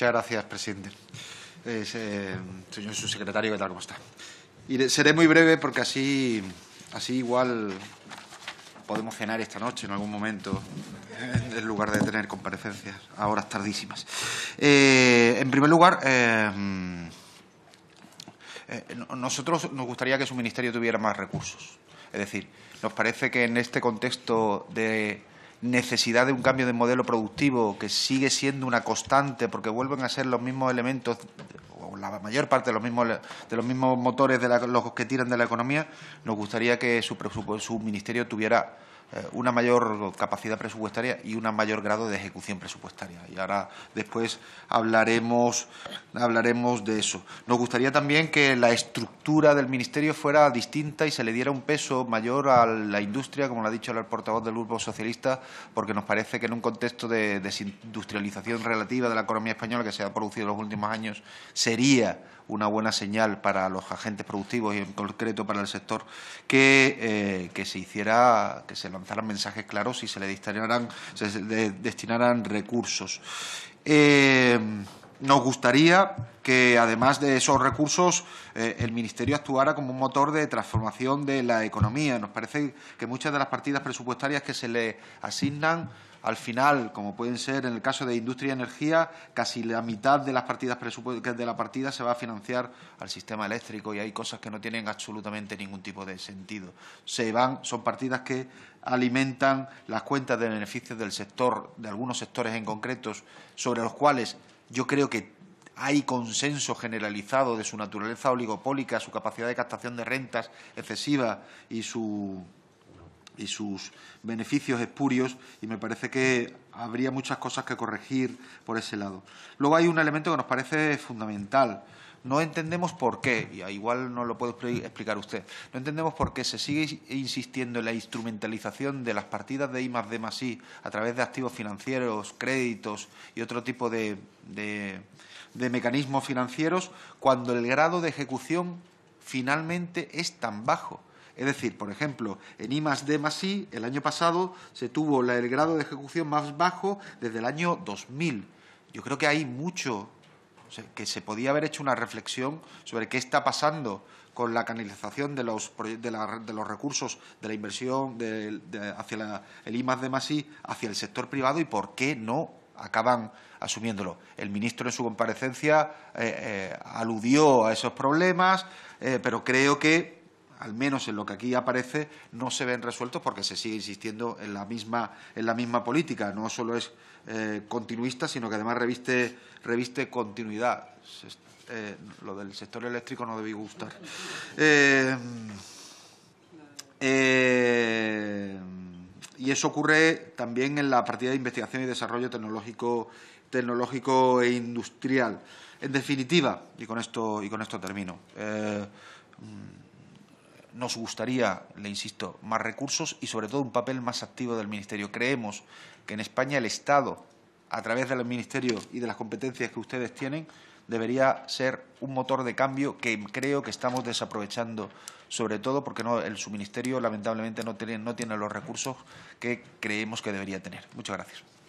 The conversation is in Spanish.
Muchas gracias, presidente. Eh, señor subsecretario, ¿qué tal? ¿Cómo está? Y seré muy breve porque así, así igual podemos cenar esta noche en algún momento en lugar de tener comparecencias a horas tardísimas. Eh, en primer lugar, eh, nosotros nos gustaría que su ministerio tuviera más recursos. Es decir, nos parece que en este contexto de necesidad de un cambio de modelo productivo que sigue siendo una constante porque vuelven a ser los mismos elementos o la mayor parte de los mismos de los mismos motores de los que tiran de la economía nos gustaría que su ministerio tuviera eh, una mayor capacidad presupuestaria y un mayor grado de ejecución presupuestaria. Y ahora después hablaremos, hablaremos de eso. Nos gustaría también que la estructura del Ministerio fuera distinta y se le diera un peso mayor a la industria, como lo ha dicho el portavoz del Grupo Socialista, porque nos parece que en un contexto de desindustrialización relativa de la economía española que se ha producido en los últimos años, sería una buena señal para los agentes productivos y en concreto para el sector que, eh, que se hiciera, que se lanzaran mensajes claros y se le destinarán recursos. Eh, nos gustaría que, además de esos recursos, eh, el Ministerio actuara como un motor de transformación de la economía. Nos parece que muchas de las partidas presupuestarias que se le asignan al final, como pueden ser en el caso de industria y energía, casi la mitad de las partidas de la partida se va a financiar al sistema eléctrico y hay cosas que no tienen absolutamente ningún tipo de sentido. Se van, son partidas que alimentan las cuentas de beneficios del sector, de algunos sectores en concretos, sobre los cuales yo creo que hay consenso generalizado de su naturaleza oligopólica, su capacidad de captación de rentas excesiva y su y sus beneficios espurios y me parece que habría muchas cosas que corregir por ese lado. Luego hay un elemento que nos parece fundamental. No entendemos por qué, y igual no lo puede explicar usted, no entendemos por qué se sigue insistiendo en la instrumentalización de las partidas de I más D I a través de activos financieros, créditos y otro tipo de, de mecanismos financieros cuando el grado de ejecución finalmente es tan bajo. Es decir, por ejemplo, en I D I, el año pasado se tuvo el grado de ejecución más bajo desde el año 2000. Yo creo que hay mucho, que se podía haber hecho una reflexión sobre qué está pasando con la canalización de los, de, los recursos de la inversión hacia el I D I hacia el sector privado y por qué no acaban asumiéndolo. El ministro en su comparecencia eh, eh, aludió a esos problemas, eh, pero creo que al menos en lo que aquí aparece, no se ven resueltos porque se sigue insistiendo en la misma, en la misma política. No solo es eh, continuista, sino que además reviste, continuidad. Eh, lo del sector eléctrico no debe gustar. Eh, y eso ocurre también en la partida de investigación y desarrollo tecnológico, tecnológico e industrial. En definitiva, y con esto, y con esto termino, nos gustaría, le insisto, más recursos y sobre todo un papel más activo del Ministerio. Creemos que en España el Estado, a través del ministerio y de las competencias que ustedes tienen, debería ser un motor de cambio que creo que estamos desaprovechando, sobre todo porque no, el, subministerio lamentablemente no tiene, no tiene los recursos que creemos que debería tener. Muchas gracias.